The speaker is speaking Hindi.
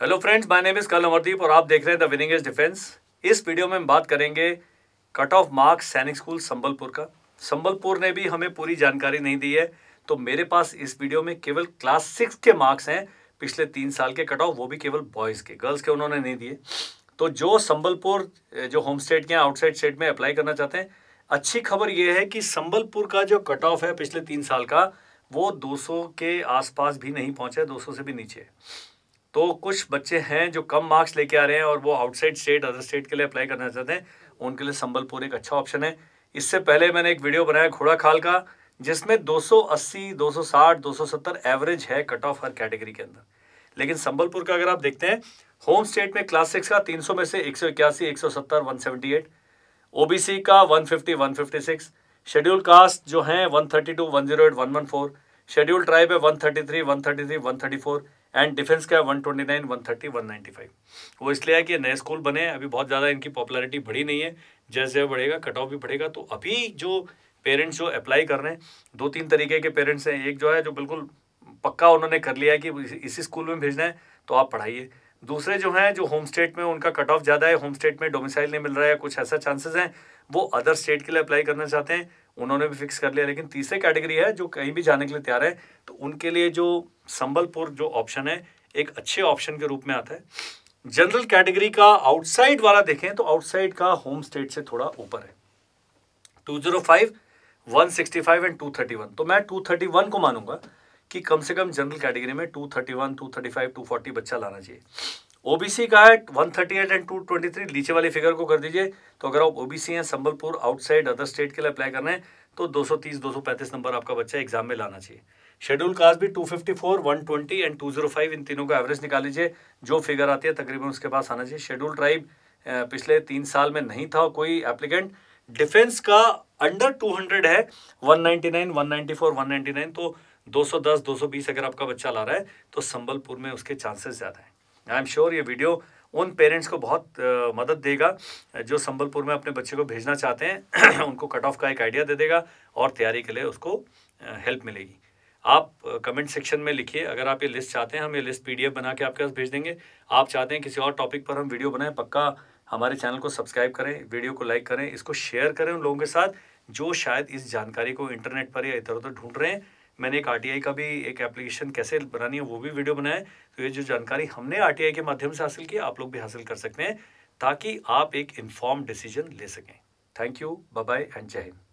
hello friends my name is कल अमरदीप और आप देख रहे हैं द विनिंग इज डिफेंस इस वीडियो में हम बात करेंगे cut off marks Sainik school Sambalpur का संबलपुर ने भी हमें पूरी जानकारी नहीं दी है तो मेरे पास इस वीडियो में केवल क्लास सिक्स के मार्क्स हैं पिछले तीन साल के कट ऑफ वो भी केवल बॉयज़ के गर्ल्स के उन्होंने नहीं दिए तो जो संबलपुर जो होम स्टेट के आउटसाइड स्टेट में अप्लाई करना चाहते हैं अच्छी खबर ये है कि संबलपुर का जो कट ऑफ है पिछले तीन साल का वो 200 के आसपास भी नहीं पहुंचे 200 से भी नीचे तो कुछ बच्चे हैं जो कम मार्क्स लेके आ रहे हैं और वो आउटसाइड स्टेट अदर स्टेट के लिए अप्लाई करना चाहते हैं उनके लिए संबलपुर एक अच्छा ऑप्शन है इससे पहले मैंने एक वीडियो बनाया घोड़ा खाल का जिसमें 280, 260, 270 एवरेज है कट ऑफ हर कैटेगरी के अंदर लेकिन संबलपुर का अगर आप देखते हैं होम स्टेट में क्लास सिक्स का 300 में से एक सौ इक्यासी एक सौ सत्तर one seventy eight O B C का one fifty one fifty six schedule caste जो हैं one thirty two one zero eight one one four schedule tribe है one thirty three one thirty three one thirty four and defence का one one twenty nine thirty one ninety five वो इसलिए है कि नए स्कूल बने अभी बहुत ज़्यादा इनकी पॉपुलैरिटी बढ़ी नहीं है जैसे जैसे बढ़ेगा कट ऑफ भी बढ़ेगा तो अभी जो पेरेंट्स जो अप्लाई कर रहे हैं दो तीन तरीके के पेरेंट्स हैं एक जो है जो बिल्कुल पक्का उन्होंने कर लिया है कि इसी स्कूल में भेजना है तो आप पढ़ाइए दूसरे जो हैं जो होम स्टेट में उनका कट ऑफ ज़्यादा है होम स्टेट में डोमिसाइल नहीं मिल रहा है कुछ ऐसा चांसेस हैं वो अदर स्टेट के लिए अप्लाई करना चाहते हैं उन्होंने भी फिक्स कर लिया लेकिन तीसरे कैटेगरी है जो कहीं भी जाने के लिए तैयार है तो उनके लिए जो संबलपुर जो ऑप्शन है एक अच्छे ऑप्शन के रूप में आता है जनरल कैटेगरी का आउटसाइड वाला देखें तो आउटसाइड का होम स्टेट से थोड़ा ऊपर है 205, 165 एंड 231 तो मैं 231 को मानूंगा कि कम से कम जनरल कैटेगरी में 231, 235, 240 बच्चा लाना चाहिए ओबीसी का है 138 एंड थ्री नीचे वाली फिगर को कर दीजिए तो अगर आप ओबीसी हैं संबलपुर आउटसाइड अदर स्टेट के लिए अप्लाई कर रहे हैं तो 230 235 नंबर आपका बच्चा एग्जाम में लाना चाहिए शेड्यूल कास्ट भी 254 120 एंड 205 इन तीनों का एवरेज निकाल लीजिए जो फिगर आती है तकरीबन उसके पास आना चाहिए शेड्यूल ट्राइब पिछले तीन साल में नहीं था कोई एप्लीकेंट डिफेंस का अंडर हंड्रेड है वन नाइन्टी नाइन तो सौ बीस अगर आपका बच्चा ला रहा है तो संबलपुर में उसके चांसेस ज़्यादा हैं आई एम श्योर ये वीडियो उन पेरेंट्स को बहुत मदद देगा जो संबलपुर में अपने बच्चे को भेजना चाहते हैं उनको कट ऑफ का एक आइडिया दे देगा और तैयारी के लिए उसको हेल्प मिलेगी आप कमेंट सेक्शन में लिखिए अगर आप ये लिस्ट चाहते हैं हम ये लिस्ट पीडीएफ बना के आपके पास भेज देंगे आप चाहते हैं किसी और टॉपिक पर हम वीडियो बनाएं पक्का हमारे चैनल को सब्सक्राइब करें वीडियो को लाइक करें इसको शेयर करें उन लोगों के साथ जो शायद इस जानकारी को इंटरनेट पर या इधर उधर ढूंढ रहे हैं मैंने एक आरटीआई का भी एक एप्लीकेशन कैसे बनानी है वो भी वीडियो बनाया तो ये जो जानकारी हमने आरटीआई के माध्यम से हासिल की आप लोग भी हासिल कर सकते हैं ताकि आप एक इन्फॉर्म डिसीजन ले सकें thank you bye bye and Jai Hind